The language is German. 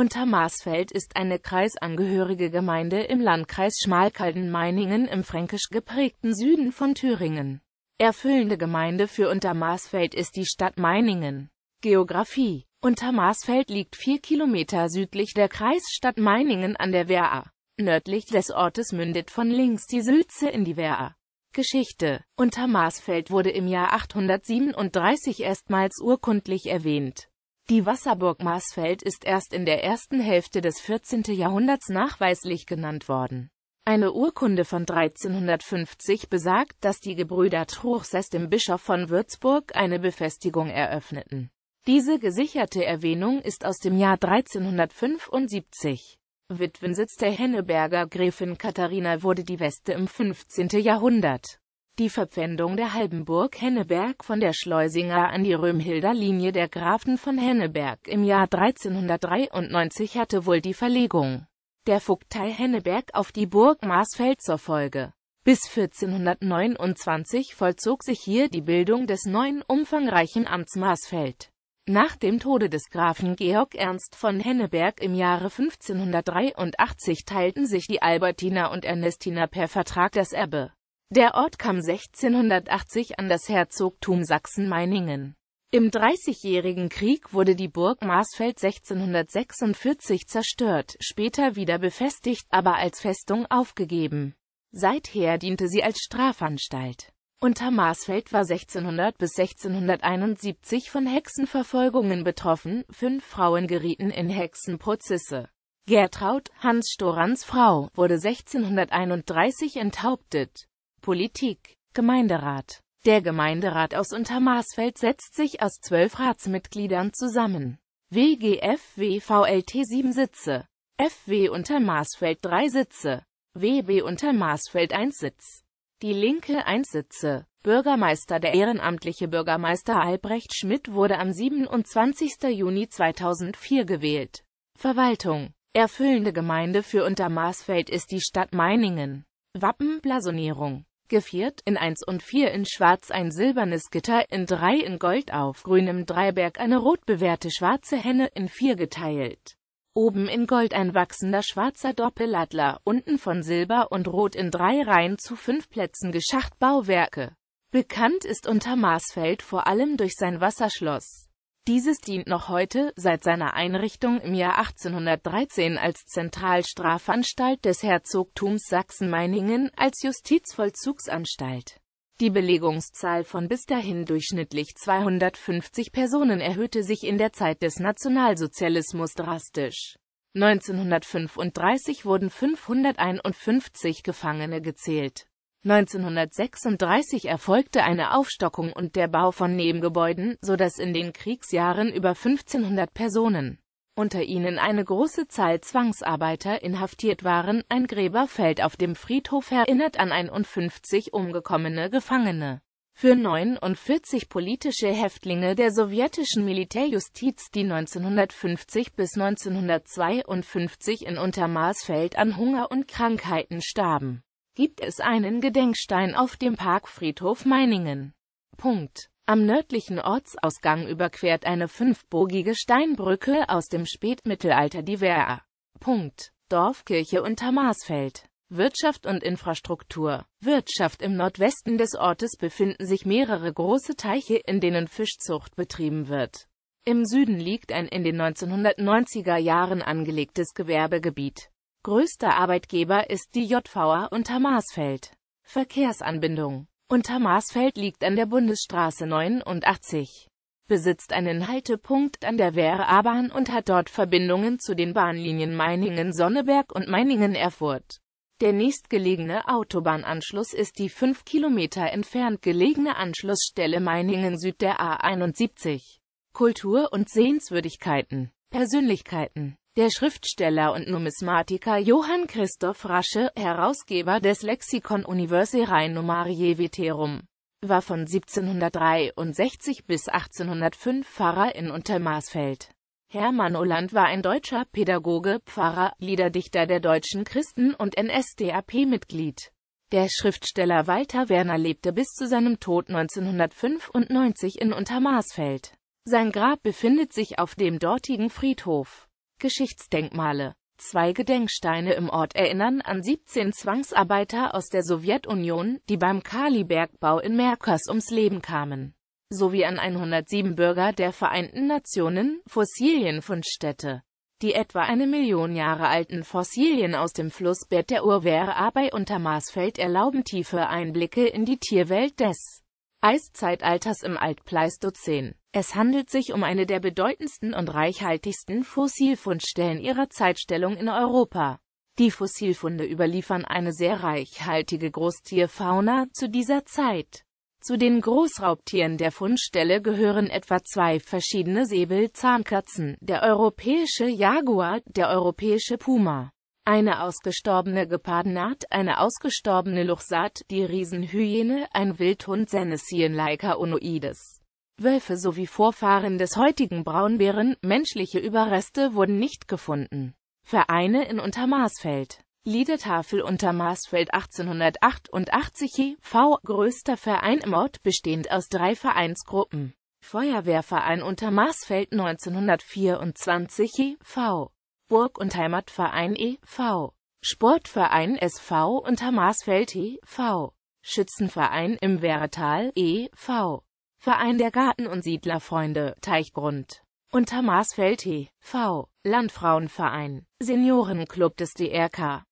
Untermaßfeld ist eine kreisangehörige Gemeinde im Landkreis Schmalkalden-Meiningen im fränkisch geprägten Süden von Thüringen. Erfüllende Gemeinde für Untermaßfeld ist die Stadt Meiningen. Geografie Untermaßfeld liegt vier Kilometer südlich der Kreisstadt Meiningen an der Wehr. Nördlich des Ortes mündet von links die Sülze in die Wehr. Geschichte Untermaßfeld wurde im Jahr 837 erstmals urkundlich erwähnt die Wasserburg Marsfeld ist erst in der ersten Hälfte des 14. Jahrhunderts nachweislich genannt worden. Eine Urkunde von 1350 besagt, dass die Gebrüder Truchsess dem Bischof von Würzburg eine Befestigung eröffneten. Diese gesicherte Erwähnung ist aus dem Jahr 1375. Witwensitz der Henneberger Gräfin Katharina wurde die Weste im 15. Jahrhundert die Verpfändung der halben Burg Henneberg von der Schleusinger an die Römhilder Linie der Grafen von Henneberg im Jahr 1393 hatte wohl die Verlegung der Vogtei Henneberg auf die Burg Marsfeld zur Folge. Bis 1429 vollzog sich hier die Bildung des neuen umfangreichen Amts Marsfeld. Nach dem Tode des Grafen Georg Ernst von Henneberg im Jahre 1583 teilten sich die Albertiner und Ernestiner per Vertrag das Erbe. Der Ort kam 1680 an das Herzogtum Sachsen-Meiningen. Im Dreißigjährigen Krieg wurde die Burg Marsfeld 1646 zerstört, später wieder befestigt, aber als Festung aufgegeben. Seither diente sie als Strafanstalt. Unter Marsfeld war 1600 bis 1671 von Hexenverfolgungen betroffen, fünf Frauen gerieten in Hexenprozesse. Gertraud, Hans Storans Frau, wurde 1631 enthauptet. Politik Gemeinderat Der Gemeinderat aus Untermaßfeld setzt sich aus zwölf Ratsmitgliedern zusammen. WGF WVLT sieben Sitze, FW Untermaßfeld drei Sitze, WB Untermaßfeld 1 Sitz, Die Linke 1 Sitze. Bürgermeister Der ehrenamtliche Bürgermeister Albrecht Schmidt wurde am 27. Juni 2004 gewählt. Verwaltung Erfüllende Gemeinde für Untermaßfeld ist die Stadt Meiningen. Wappenblasonierung geviert in 1 und 4 in Schwarz ein silbernes Gitter, in 3 in Gold auf grünem Dreiberg eine rot bewehrte schwarze Henne, in 4 geteilt. Oben in Gold ein wachsender schwarzer Doppeladler, unten von Silber und Rot in drei Reihen zu fünf Plätzen geschacht Bauwerke. Bekannt ist unter Untermarsfeld vor allem durch sein Wasserschloss. Dieses dient noch heute, seit seiner Einrichtung im Jahr 1813 als Zentralstrafanstalt des Herzogtums Sachsen-Meiningen, als Justizvollzugsanstalt. Die Belegungszahl von bis dahin durchschnittlich 250 Personen erhöhte sich in der Zeit des Nationalsozialismus drastisch. 1935 wurden 551 Gefangene gezählt. 1936 erfolgte eine Aufstockung und der Bau von Nebengebäuden, so dass in den Kriegsjahren über 1500 Personen, unter ihnen eine große Zahl Zwangsarbeiter, inhaftiert waren. Ein Gräberfeld auf dem Friedhof erinnert an 51 umgekommene Gefangene. Für 49 politische Häftlinge der sowjetischen Militärjustiz, die 1950 bis 1952 in Untermaßfeld an Hunger und Krankheiten starben gibt es einen Gedenkstein auf dem Parkfriedhof Meiningen. Punkt. Am nördlichen Ortsausgang überquert eine fünfbogige Steinbrücke aus dem Spätmittelalter die Wehr. Punkt. Dorfkirche unter Marsfeld. Wirtschaft und Infrastruktur. Wirtschaft im Nordwesten des Ortes befinden sich mehrere große Teiche, in denen Fischzucht betrieben wird. Im Süden liegt ein in den 1990er Jahren angelegtes Gewerbegebiet. Größter Arbeitgeber ist die JVA Untermarsfeld. Verkehrsanbindung Untermarsfeld liegt an der Bundesstraße 89, besitzt einen Haltepunkt an der Wehr-A-Bahn und hat dort Verbindungen zu den Bahnlinien Meiningen-Sonneberg und Meiningen-Erfurt. Der nächstgelegene Autobahnanschluss ist die 5 Kilometer entfernt gelegene Anschlussstelle Meiningen Süd der A71. Kultur und Sehenswürdigkeiten Persönlichkeiten der Schriftsteller und Numismatiker Johann Christoph Rasche, Herausgeber des Lexikon Universi rhein Numariae Veterum, war von 1763 bis 1805 Pfarrer in Untermarsfeld. Hermann Oland war ein deutscher Pädagoge, Pfarrer, Liederdichter der deutschen Christen und NSDAP-Mitglied. Der Schriftsteller Walter Werner lebte bis zu seinem Tod 1995 in Untermarsfeld. Sein Grab befindet sich auf dem dortigen Friedhof. Geschichtsdenkmale Zwei Gedenksteine im Ort erinnern an 17 Zwangsarbeiter aus der Sowjetunion, die beim Kalibergbau in Merkers ums Leben kamen, sowie an 107 Bürger der Vereinten Nationen, Fossilienfundstätte. Die etwa eine Million Jahre alten Fossilien aus dem Flussbett der Urwera bei Untermarsfeld erlauben tiefe Einblicke in die Tierwelt des Eiszeitalters im Altpleistozän. Es handelt sich um eine der bedeutendsten und reichhaltigsten Fossilfundstellen ihrer Zeitstellung in Europa. Die Fossilfunde überliefern eine sehr reichhaltige Großtierfauna zu dieser Zeit. Zu den Großraubtieren der Fundstelle gehören etwa zwei verschiedene Säbelzahnkatzen, der europäische Jaguar, der europäische Puma, eine ausgestorbene Gepardenart, eine ausgestorbene Luchsat, die Riesenhyäne, ein Wildhund Senecio laika onoides. Wölfe sowie Vorfahren des heutigen Braunbären, menschliche Überreste wurden nicht gefunden. Vereine in Untermaßfeld Liedertafel Untermaßfeld 1888 e.V. Größter Verein im Ort bestehend aus drei Vereinsgruppen. Feuerwehrverein Untermaßfeld 1924 e.V. Burg- und Heimatverein e.V. Sportverein SV Untermaßfeld e.V. Schützenverein im Werretal e.V. Verein der Garten- und Siedlerfreunde, Teichgrund. Unter Marsfeld e.V., Landfrauenverein, Seniorenclub des DRK.